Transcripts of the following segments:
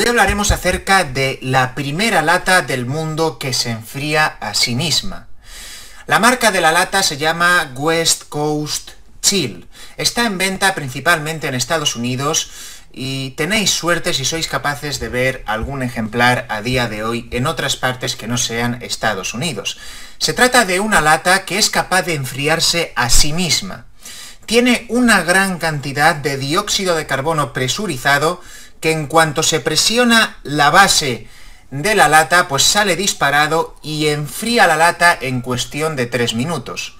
Hoy hablaremos acerca de la primera lata del mundo que se enfría a sí misma. La marca de la lata se llama West Coast Chill. Está en venta principalmente en Estados Unidos y tenéis suerte si sois capaces de ver algún ejemplar a día de hoy en otras partes que no sean Estados Unidos. Se trata de una lata que es capaz de enfriarse a sí misma. Tiene una gran cantidad de dióxido de carbono presurizado que en cuanto se presiona la base de la lata, pues sale disparado y enfría la lata en cuestión de 3 minutos.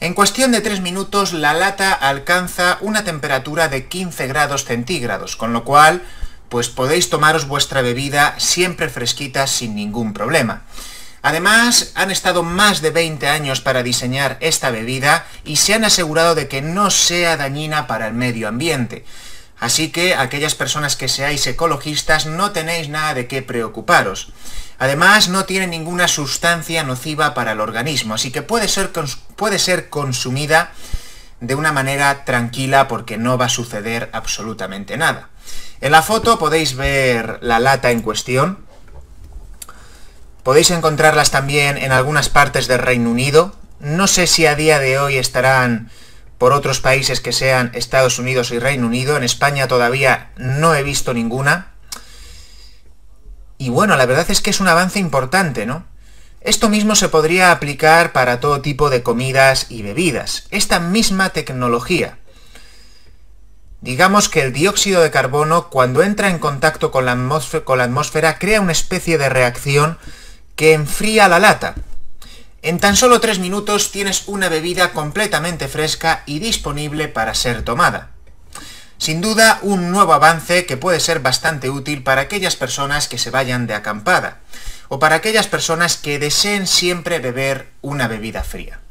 En cuestión de 3 minutos la lata alcanza una temperatura de 15 grados centígrados, con lo cual pues podéis tomaros vuestra bebida siempre fresquita sin ningún problema. Además, han estado más de 20 años para diseñar esta bebida y se han asegurado de que no sea dañina para el medio ambiente. Así que aquellas personas que seáis ecologistas no tenéis nada de qué preocuparos. Además, no tiene ninguna sustancia nociva para el organismo, así que puede ser, puede ser consumida de una manera tranquila porque no va a suceder absolutamente nada. En la foto podéis ver la lata en cuestión. Podéis encontrarlas también en algunas partes del Reino Unido. No sé si a día de hoy estarán por otros países que sean Estados Unidos y Reino Unido. En España todavía no he visto ninguna. Y bueno, la verdad es que es un avance importante, ¿no? Esto mismo se podría aplicar para todo tipo de comidas y bebidas. Esta misma tecnología. Digamos que el dióxido de carbono, cuando entra en contacto con la, atmósfera, crea una especie de reacción que enfría la lata. En tan solo 3 minutos tienes una bebida completamente fresca y disponible para ser tomada. Sin duda, un nuevo avance que puede ser bastante útil para aquellas personas que se vayan de acampada, o para aquellas personas que deseen siempre beber una bebida fría.